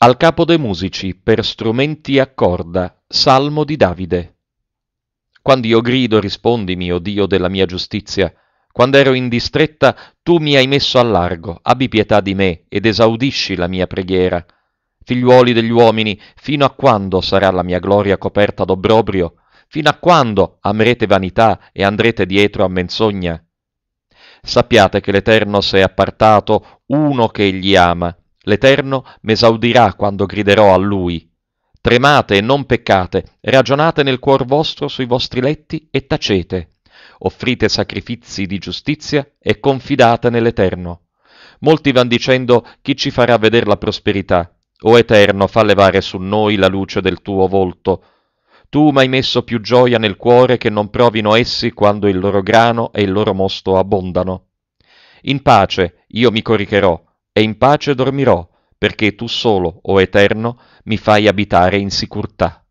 Al capo dei musici, per strumenti a corda, Salmo di Davide. Quando io grido, rispondimi, o oh Dio della mia giustizia. Quando ero in distretta, tu mi hai messo al largo. Abbi pietà di me ed esaudisci la mia preghiera. Figliuoli degli uomini, fino a quando sarà la mia gloria coperta d'obbrobrio? Fino a quando amerete vanità e andrete dietro a menzogna? Sappiate che l'Eterno s'è appartato uno che egli ama L'Eterno m'esaudirà quando griderò a Lui. Tremate e non peccate, ragionate nel cuor vostro sui vostri letti e tacete. Offrite sacrifici di giustizia e confidate nell'Eterno. Molti van dicendo chi ci farà vedere la prosperità. O Eterno, fa levare su noi la luce del tuo volto. Tu m'hai messo più gioia nel cuore che non provino essi quando il loro grano e il loro mosto abbondano. In pace io mi coricherò e in pace dormirò, perché tu solo, o Eterno, mi fai abitare in sicurtà.